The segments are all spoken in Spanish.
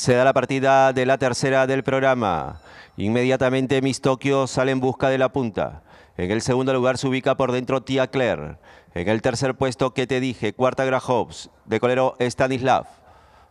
Se da la partida de la tercera del programa. Inmediatamente Miss Tokio sale en busca de la punta. En el segundo lugar se ubica por dentro Tía Claire. En el tercer puesto, que te dije? Cuarta Grahovs, de colero Stanislav.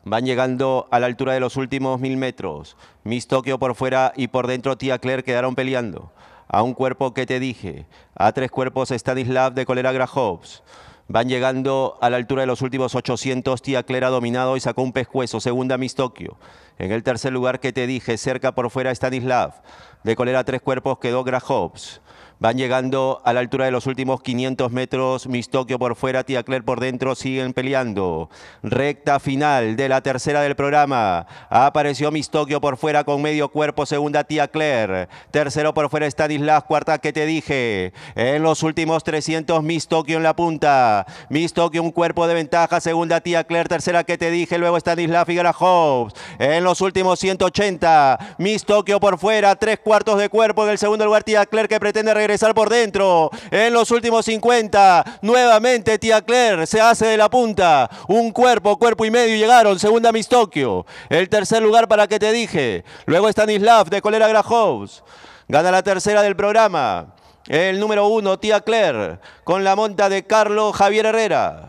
Van llegando a la altura de los últimos mil metros. Miss Tokio por fuera y por dentro Tía Claire quedaron peleando. A un cuerpo que te dije. A tres cuerpos Stanislav de colera Grahovs. Van llegando a la altura de los últimos 800. Tía Clara dominado y sacó un pescuezo. Segunda Miss Tokio. En el tercer lugar que te dije, cerca por fuera Stanislav. De colera tres cuerpos quedó Hobbs. Van llegando a la altura de los últimos 500 metros. Miss Tokyo por fuera, Tía Claire por dentro. Siguen peleando. Recta final de la tercera del programa. Apareció Miss Tokyo por fuera con medio cuerpo. Segunda, Tía Claire. Tercero por fuera, Stanislas. Cuarta, que te dije. En los últimos 300, Miss Tokio en la punta. Miss Tokyo un cuerpo de ventaja. Segunda, Tía Claire. Tercera, que te dije. Luego, Stanislas Figuera Hobbs. En los últimos 180, Miss Tokio por fuera. Tres cuartos de cuerpo en el segundo lugar, Tía Claire, que pretende regresar regresar por dentro. En los últimos 50, nuevamente Tía Claire se hace de la punta. Un cuerpo, cuerpo y medio llegaron. Segunda Miss Tokio. El tercer lugar para que te dije. Luego Stanislav de Colera Grahouse. Gana la tercera del programa. El número uno, Tía Claire, con la monta de Carlos Javier Herrera.